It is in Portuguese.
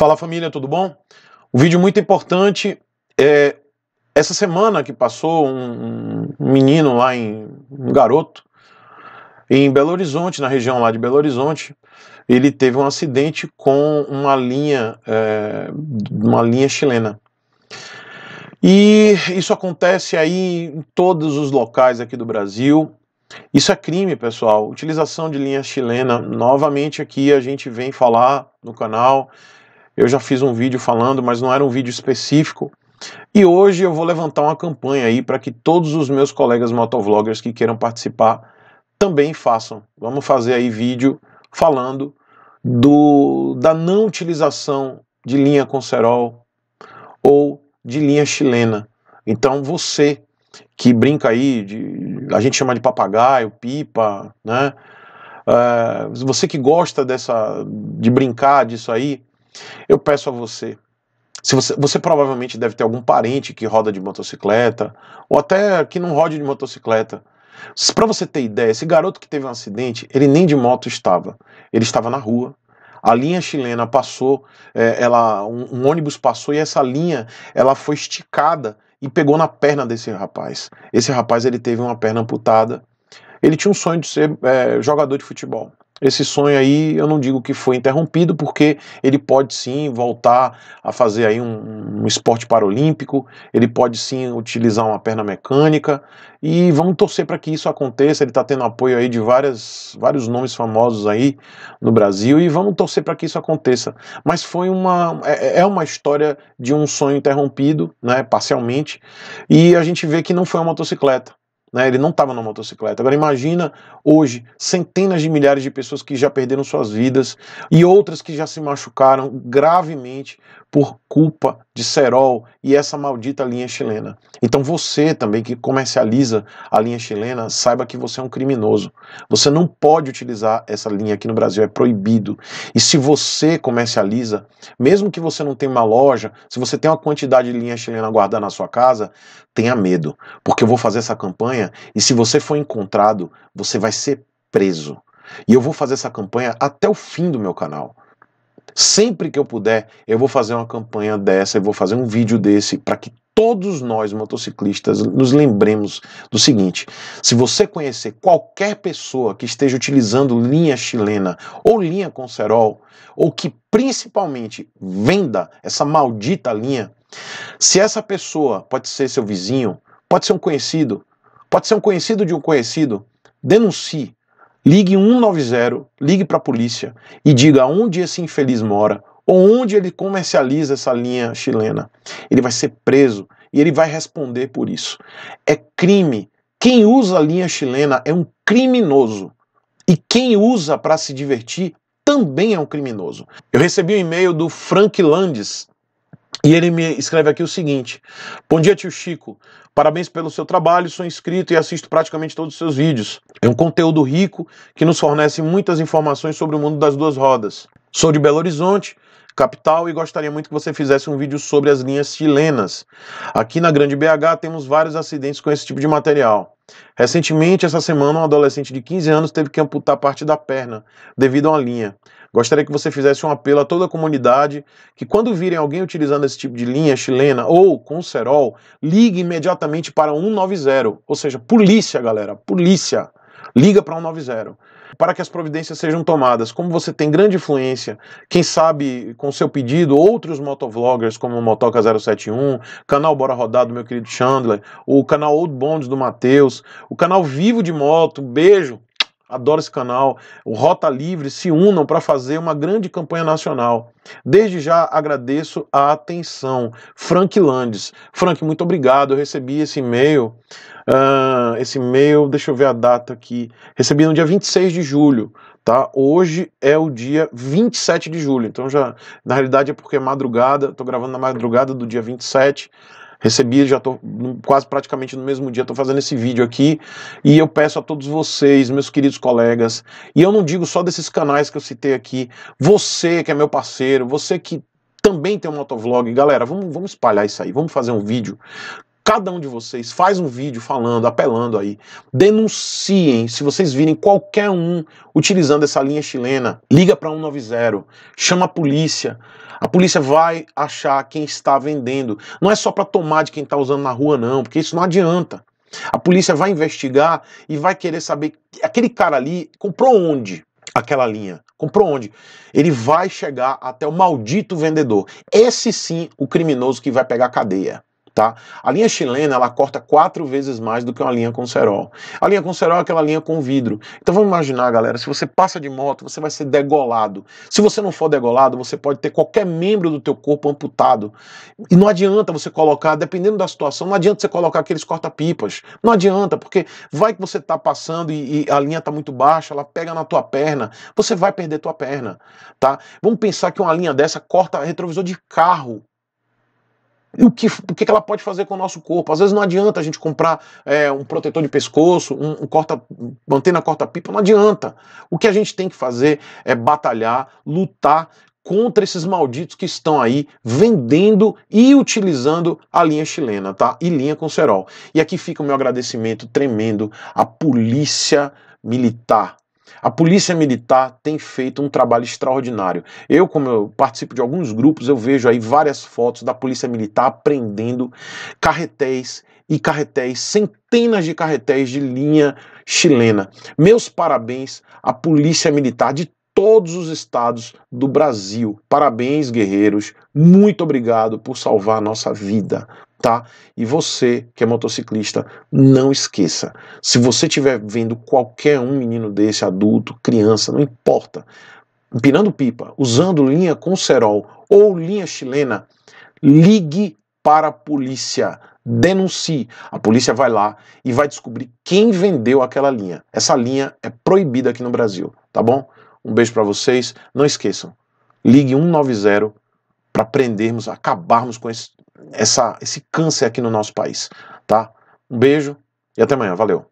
Fala família, tudo bom? Um vídeo muito importante. É, essa semana que passou, um, um menino lá em. um garoto, em Belo Horizonte, na região lá de Belo Horizonte, ele teve um acidente com uma linha. É, uma linha chilena. E isso acontece aí em todos os locais aqui do Brasil. Isso é crime, pessoal. Utilização de linha chilena, novamente aqui a gente vem falar no canal eu já fiz um vídeo falando, mas não era um vídeo específico. E hoje eu vou levantar uma campanha aí para que todos os meus colegas motovloggers que queiram participar também façam. Vamos fazer aí vídeo falando do, da não utilização de linha com cerol ou de linha chilena. Então você que brinca aí, de, a gente chama de papagaio, pipa, né? Uh, você que gosta dessa de brincar disso aí, eu peço a você, se você, você provavelmente deve ter algum parente que roda de motocicleta, ou até que não rode de motocicleta. Para você ter ideia, esse garoto que teve um acidente, ele nem de moto estava. Ele estava na rua, a linha chilena passou, é, ela, um, um, ônibus passou e essa linha ela foi esticada e pegou na perna desse rapaz. Esse rapaz ele teve uma perna amputada. Ele tinha um sonho de ser é, jogador de futebol esse sonho aí eu não digo que foi interrompido, porque ele pode sim voltar a fazer aí um, um esporte paralímpico, ele pode sim utilizar uma perna mecânica, e vamos torcer para que isso aconteça. Ele está tendo apoio aí de várias, vários nomes famosos aí no Brasil, e vamos torcer para que isso aconteça. Mas foi uma. É, é uma história de um sonho interrompido, né, parcialmente, e a gente vê que não foi uma motocicleta. Né? Ele não estava na motocicleta. Agora imagina hoje centenas de milhares de pessoas que já perderam suas vidas e outras que já se machucaram gravemente por culpa de Serol e essa maldita linha chilena. Então você também que comercializa a linha chilena, saiba que você é um criminoso. Você não pode utilizar essa linha aqui no Brasil, é proibido. E se você comercializa, mesmo que você não tenha uma loja, se você tem uma quantidade de linha chilena guardada na sua casa, tenha medo, porque eu vou fazer essa campanha e se você for encontrado, você vai ser preso. E eu vou fazer essa campanha até o fim do meu canal. Sempre que eu puder, eu vou fazer uma campanha dessa, eu vou fazer um vídeo desse para que todos nós motociclistas nos lembremos do seguinte: se você conhecer qualquer pessoa que esteja utilizando linha chilena ou linha com cerol, ou que principalmente venda essa maldita linha, se essa pessoa pode ser seu vizinho, pode ser um conhecido, pode ser um conhecido de um conhecido, denuncie, Ligue 190, ligue para a polícia e diga onde esse infeliz mora, ou onde ele comercializa essa linha chilena. Ele vai ser preso e ele vai responder por isso. É crime. Quem usa a linha chilena é um criminoso. E quem usa para se divertir também é um criminoso. Eu recebi um e-mail do Frank Landes, e ele me escreve aqui o seguinte: Bom dia, tio Chico. Parabéns pelo seu trabalho, sou inscrito e assisto praticamente todos os seus vídeos. É um conteúdo rico que nos fornece muitas informações sobre o mundo das duas rodas. Sou de Belo Horizonte, capital, e gostaria muito que você fizesse um vídeo sobre as linhas chilenas. Aqui na Grande BH temos vários acidentes com esse tipo de material. Recentemente, essa semana, um adolescente de 15 anos teve que amputar parte da perna devido a uma linha. Gostaria que você fizesse um apelo a toda a comunidade que, quando virem alguém utilizando esse tipo de linha chilena ou com cerol, ligue imediatamente para 190. Ou seja, polícia, galera, polícia. Liga para 190 para que as providências sejam tomadas. Como você tem grande influência, quem sabe com seu pedido, outros motovloggers como o Motoca 071, canal Bora Rodar do meu querido Chandler, o canal Old Bonds do Matheus, o canal Vivo de Moto, beijo, adoro esse canal, o Rota Livre, se unam para fazer uma grande campanha nacional. Desde já agradeço a atenção. Frank Landes. Frank, muito obrigado. Eu recebi esse e-mail. Uh, esse e-mail, deixa eu ver a data aqui. Recebi no dia 26 de julho. Tá? Hoje é o dia 27 de julho. Então já, na realidade, é porque é madrugada, estou gravando na madrugada do dia 27 recebi, já estou quase praticamente no mesmo dia, estou fazendo esse vídeo aqui, e eu peço a todos vocês, meus queridos colegas, e eu não digo só desses canais que eu citei aqui, você que é meu parceiro, você que também tem um motovlog, galera, vamos, vamos espalhar isso aí, vamos fazer um vídeo cada um de vocês faz um vídeo falando, apelando aí, denunciem se vocês virem qualquer um utilizando essa linha chilena, liga para 190, chama a polícia. A polícia vai achar quem está vendendo. Não é só para tomar de quem está usando na rua não, porque isso não adianta. A polícia vai investigar e vai querer saber aquele cara ali comprou onde aquela linha. Comprou onde? Ele vai chegar até o maldito vendedor. Esse sim o criminoso que vai pegar cadeia. Tá? A linha chilena ela corta quatro vezes mais do que uma linha com cerol. A linha com cerol é aquela linha com vidro. Então vamos imaginar, galera, se você passa de moto, você vai ser degolado. Se você não for degolado, você pode ter qualquer membro do teu corpo amputado. E não adianta você colocar, dependendo da situação, não adianta você colocar aqueles corta-pipas. Não adianta, porque vai que você está passando e, e, a linha está muito baixa, ela pega na tua perna, você vai perder tua perna, tá? Vamos pensar que uma linha dessa corta retrovisor de carro o que, o que ela pode fazer com o nosso corpo. Às vezes não adianta a gente comprar é, um protetor de pescoço, um, um corta, antena corta-pipa, não adianta. O que a gente tem que fazer é batalhar, lutar contra esses malditos que estão aí vendendo e utilizando a linha chilena, tá? E linha com cerol. E aqui fica o meu agradecimento tremendo à polícia militar a polícia militar tem feito um trabalho extraordinário. Eu, como eu participo de alguns grupos, eu vejo aí várias fotos da polícia militar prendendo carretéis e carretéis, centenas de carretéis de linha chilena. Meus parabéns à polícia militar de todos os estados do Brasil. Parabéns, guerreiros. Muito obrigado por salvar a nossa vida tá? E você que é motociclista, não esqueça. Se você estiver vendo qualquer um menino desse, adulto, criança, não importa, empinando pipa, usando linha com cerol ou linha chilena, ligue para a polícia. Denuncie. A polícia vai lá e vai descobrir quem vendeu aquela linha. Essa linha é proibida aqui no Brasil, tá bom? Um beijo para vocês. Não esqueçam. Ligue 190 para prendermos, acabarmos com esse essa, esse câncer aqui no nosso país, tá? Um beijo e até amanhã. Valeu.